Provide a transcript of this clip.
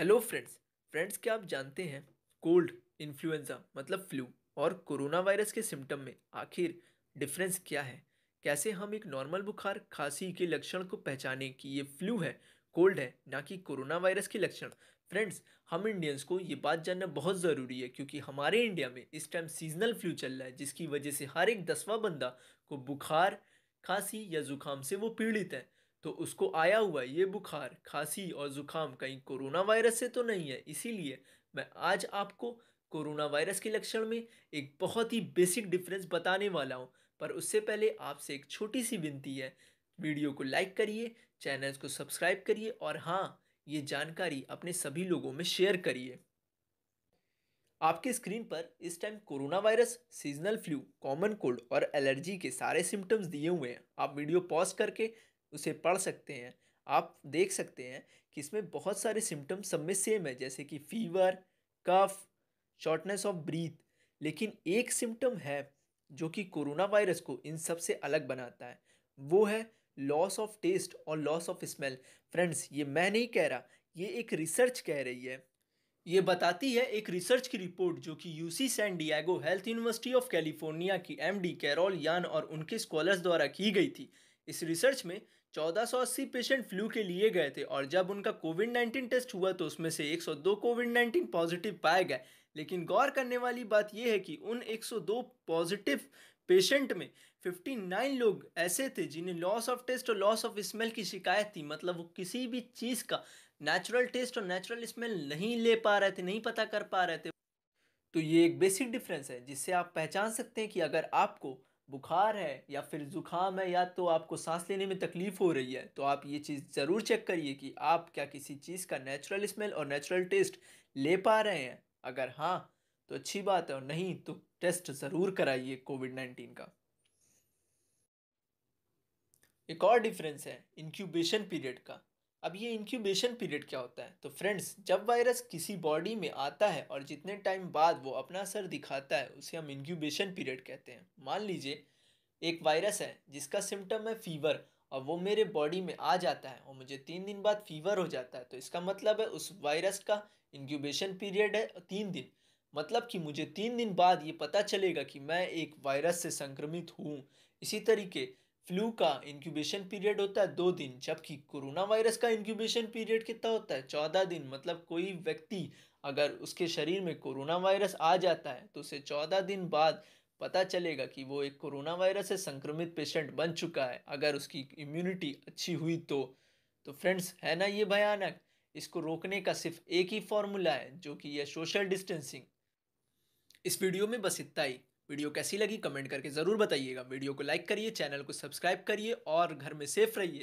hello friends friends क्या आप जानते हैं कोल्ड इन्फ्लुएंजा मतलब फ्लू और कोरोना वायरस के सिम्टम में आखिर डिफरेंस क्या है कैसे हम एक नॉर्मल बुखार खांसी के लक्षण को पहचाने कि ये फ्लू है कोल्ड है ना कि कोरोना वायरस के लक्षण फ्रेंड्स हम इंडियंस को ये बात जानना बहुत ज़रूरी है क्योंकि हमारे इंडिया में इस टाइम सीजनल फ्लू चल रहा है जिसकी वजह से हर एक दसवा बंदा को बुखार खांसी या जुकाम से वो पीड़ित है तो उसको आया हुआ ये बुखार खांसी और ज़ुकाम कहीं कोरोना वायरस से तो नहीं है इसीलिए मैं आज आपको कोरोना वायरस के लक्षण में एक बहुत ही बेसिक डिफरेंस बताने वाला हूँ पर उससे पहले आपसे एक छोटी सी विनती है वीडियो को लाइक करिए चैनल को सब्सक्राइब करिए और हाँ ये जानकारी अपने सभी लोगों में शेयर करिए आपके स्क्रीन पर इस time corona virus seasonal flu common cold और एलर्जी के सारे सिम्टम्स दिए हुए हैं आप वीडियो पॉज करके उसे पढ़ सकते हैं आप देख सकते हैं कि इसमें बहुत सारे सिम्टम्स सब में सेम है जैसे कि fever cough shortness of breath लेकिन एक सिम्टम है जो कि कोरोना वायरस को इन सब से अलग बनाता है वो है लॉस ऑफ टेस्ट और लॉस ऑफ स्मेल फ्रेंड्स ये मैं नहीं कह रहा ये एक रिसर्च कह रही है ये बताती है एक रिसर्च की रिपोर्ट जो कि UC San Diego health University of California की एमडी कैरोल यान और उनके स्कॉलर्स द्वारा की गई थी इस रिसर्च में 1480 पेशेंट फ्लू के लिए गए थे और जब उनका कोविड 19 टेस्ट हुआ तो उसमें से 102 कोविड 19 पॉजिटिव पाए गए लेकिन गौर करने वाली बात यह है कि उन 102 पॉजिटिव पेशेंट में 59 लोग ऐसे थे जिन्हें लॉस ऑफ टेस्ट और लॉस ऑफ स्मेल की शिकायत थी मतलब वो किसी भी चीज़ का नेचुरल टेस्ट और नेचुरल स्मेल नहीं ले पा रहे थे नहीं पता कर पा रहे थे तो ये एक बेसिक डिफरेंस है जिससे आप पहचान सकते हैं कि अगर आपको बुखार है या फिर ज़ुकाम है या तो आपको सांस लेने में तकलीफ़ हो रही है तो आप ये चीज़ ज़रूर चेक करिए कि आप क्या किसी चीज़ का नेचुरल स्मेल और नेचुरल टेस्ट ले पा रहे हैं अगर हाँ तो अच्छी बात है और नहीं तो टेस्ट ज़रूर कराइए कोविड नाइन्टीन का एक और डिफरेंस है इनक्यूबेशन पीरियड का अब ये इंक्यूबेशन पीरियड क्या होता है तो फ्रेंड्स जब वायरस किसी बॉडी में आता है और जितने टाइम बाद वो अपना असर दिखाता है उसे हम इंक्यूबेशन पीरियड कहते हैं मान लीजिए एक वायरस है जिसका सिम्टम है फीवर और वो मेरे बॉडी में आ जाता है और मुझे तीन दिन बाद फीवर हो जाता है तो इसका मतलब है उस वायरस का इंक्यूबेशन पीरियड है तीन दिन मतलब कि मुझे तीन दिन बाद ये पता चलेगा कि मैं एक वायरस से संक्रमित हूँ इसी तरीके फ्लू का इंक्यूबेशन पीरियड होता है दो दिन जबकि कोरोना वायरस का इंक्यूबेशन पीरियड कितना होता है चौदह दिन मतलब कोई व्यक्ति अगर उसके शरीर में कोरोना वायरस आ जाता है तो उसे चौदह दिन बाद पता चलेगा कि वो एक कोरोना वायरस से संक्रमित पेशेंट बन चुका है अगर उसकी इम्यूनिटी अच्छी हुई तो तो फ्रेंड्स है ना ये भयानक इसको रोकने का सिर्फ एक ही फॉर्मूला है जो कि यह सोशल डिस्टेंसिंग इस वीडियो में बस इतना ही वीडियो कैसी लगी कमेंट करके ज़रूर बताइएगा वीडियो को लाइक करिए चैनल को सब्सक्राइब करिए और घर में सेफ रहिए